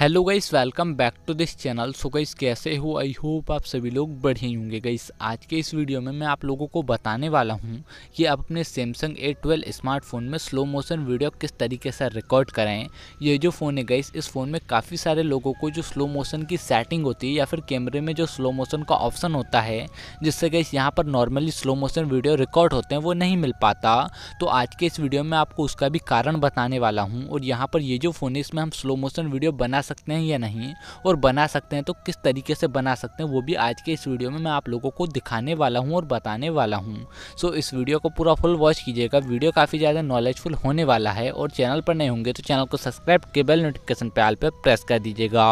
hello guys welcome back to this channel so guys कैसे हो I hope आप सभी लोग बढ़िया होंगे गाइस आज के इस वीडियो में मैं आप लोगों को बताने वाला हूं कि आप अपने सैमसंग ए ट्वेल्व स्मार्टफोन में स्लो मोशन वीडियो किस तरीके से रिकॉर्ड कराएं ये जो फ़ोन है गाइस इस फ़ोन में काफ़ी सारे लोगों को जो स्लो मोशन की सेटिंग होती है या फिर कैमरे में जो स्लो मोशन का ऑप्शन होता है जिससे गाइस यहाँ पर normally slow motion video record होते हैं वो नहीं मिल पाता तो आज के इस वीडियो में आपको उसका भी कारण बताने वाला हूँ और यहाँ पर ये जो फ़ोन है इसमें हम स्लो मोशन वीडियो बना सकते हैं या नहीं और बना सकते हैं तो किस तरीके से बना सकते हैं वो भी आज के इस वीडियो में मैं आप लोगों को दिखाने वाला हूँ और बताने वाला हूँ सो इस वीडियो को पूरा फुल वॉच कीजिएगा वीडियो काफ़ी ज़्यादा नॉलेजफुल होने वाला है और चैनल पर नहीं होंगे तो चैनल को सब्सक्राइब के बेल नोटिफिकेशन पे आल पर प्रेस कर दीजिएगा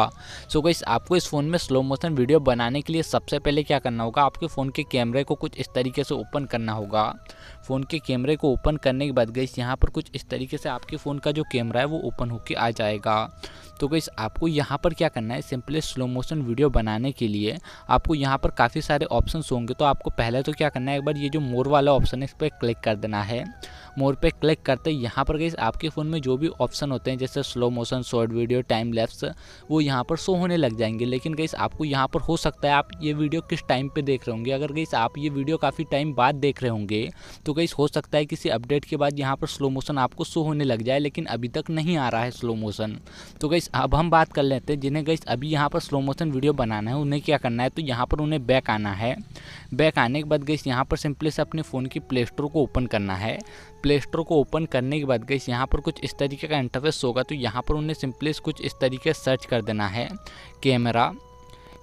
सो गई आपको इस फ़ोन में स्लो मोशन वीडियो बनाने के लिए सबसे पहले क्या करना होगा आपके फ़ोन के कैमरे को कुछ इस तरीके से ओपन करना होगा फ़ोन के कैमरे को ओपन करने के बाद गई यहाँ पर कुछ इस तरीके से आपके फ़ोन का जो कैमरा है वो ओपन होकर आ जाएगा तो गई आपको यहाँ पर क्या करना है सिंपली स्लो मोशन वीडियो बनाने के लिए आपको यहाँ पर काफ़ी सारे ऑप्शन होंगे तो आपको पहले तो क्या करना है एक बार ये जो मोर वाला ऑप्शन है इस पर क्लिक कर देना है मोर पे क्लिक करते यहाँ पर गई आपके फ़ोन में जो भी ऑप्शन होते हैं जैसे slow motion short video time lapse वो यहाँ पर शो होने लग जाएंगे लेकिन गई आपको यहाँ पर हो सकता है आप ये वीडियो किस टाइम पर देख रहे होंगे अगर गई आप ये वीडियो काफ़ी टाइम बाद देख रहे होंगे तो गई हो सकता है किसी अपडेट के बाद यहाँ पर स्लो मोशन आपको शो होने लग जाए लेकिन अभी तक नहीं आ रहा है स्लो मोशन तो गई अब हम बात कर लेते हैं जिन्हें गई अभी यहाँ पर स्लो मोशन वीडियो बनाना है उन्हें क्या करना है तो यहाँ पर उन्हें बैक आना है बैक आने के बाद गई यहाँ पर सिंपली से अपने फ़ोन की प्ले स्टोर को ओपन करना है प्ले स्टोर को ओपन करने के बाद गई यहाँ पर कुछ इस तरीके का इंटरफेस होगा तो यहाँ पर उन्हें सिंपली कुछ इस तरीके सर्च कर देना है कैमरा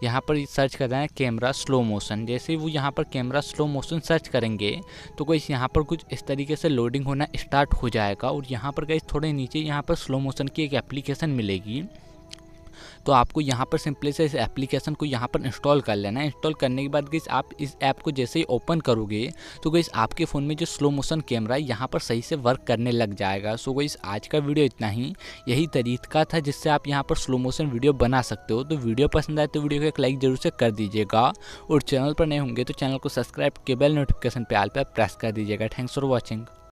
यहाँ पर सर्च कर देना है कैमरा स्लो मोशन जैसे वो यहाँ पर कैमरा स्लो मोशन सर्च करेंगे तो गई यहाँ पर कुछ इस तरीके से लोडिंग होना स्टार्ट हो जाएगा और यहाँ पर गई थोड़े नीचे यहाँ पर स्लो मोशन की एक एप्लीकेशन मिलेगी तो आपको यहाँ पर सिंपली से इस एप्लीकेशन को यहाँ पर इंस्टॉल कर लेना है इंस्टॉल करने के बाद गई आप इस ऐप को जैसे ही ओपन करोगे तो गई आपके फ़ोन में जो स्लो मोशन कैमरा है यहाँ पर सही से वर्क करने लग जाएगा सो गई आज का वीडियो इतना ही यही तरीका था जिससे आप यहाँ पर स्लो मोशन वीडियो बना सकते हो तो वीडियो पसंद आए तो वीडियो को एक लाइक जरूर से कर दीजिएगा और चैनल पर नए होंगे तो चैनल को सब्सक्राइब के बेल नोटिफिकेशन पे आल पर प्रेस कर दीजिएगा थैंक्स फॉर वॉचिंग